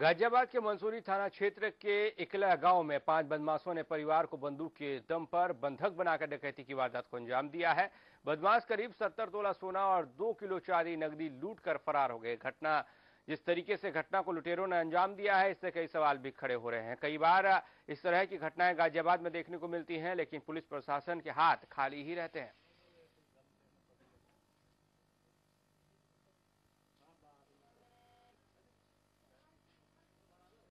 गाजियाबाद के मंसूरी थाना क्षेत्र के इकला गांव में पांच बदमाशों ने परिवार को बंदूक के दम पर बंधक बनाकर डकैती की वारदात को अंजाम दिया है बदमाश करीब सत्तर तोला सोना और दो किलो चांदी नकदी लूट कर फरार हो गए घटना जिस तरीके से घटना को लुटेरों ने अंजाम दिया है इससे कई सवाल भी खड़े हो रहे हैं कई बार इस तरह की घटनाएं गाजियाबाद में देखने को मिलती हैं लेकिन पुलिस प्रशासन के हाथ खाली ही रहते हैं